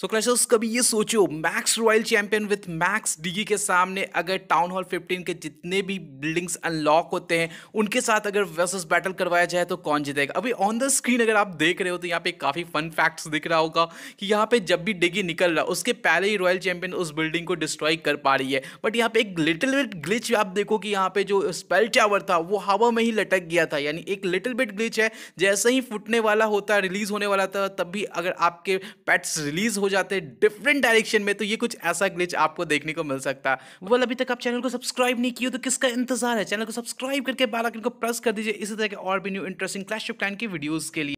सो so, clashers कभी ये सोचो max royal champion with max डीगी के सामने अगर टाउन हॉल 15 के जितने भी बिल्डिंग्स अनलॉक होते हैं उनके साथ अगर वर्सेस बैटल करवाया जाए तो कौन जीतेगा अभी ऑन द स्क्रीन अगर आप देख रहे हो तो यहाँ पे काफ़ी फन फैक्ट्स दिख रहा होगा कि यहाँ पे जब भी डिगी निकल रहा उसके पहले ही रॉयल चैंपियन उस बिल्डिंग को डिस्ट्रॉय कर पा रही है बट यहाँ पे एक लिटिल बिट ग्लिच आप देखो कि यहाँ पे जो स्पेल टावर था वो हवा में ही लटक गया था यानी एक लिटिल बिट ग्लिच है जैसे ही फुटने वाला होता रिलीज होने वाला था तब भी अगर आपके पैट्स रिलीज हो जाते हैं डिफरेंट डायरेक्शन में तो ये कुछ ऐसा ग्लिच आपको देखने को मिल सकता है वेल अभी तक आप चैनल को सब्सक्राइब नहीं किया तो किसका इंतजार है चैनल को सब्सक्राइब करके बालाकिन को प्रेस कर दीजिए इसी तरह के और भी new interesting Clash of Clans की वीडियोज़ के लिए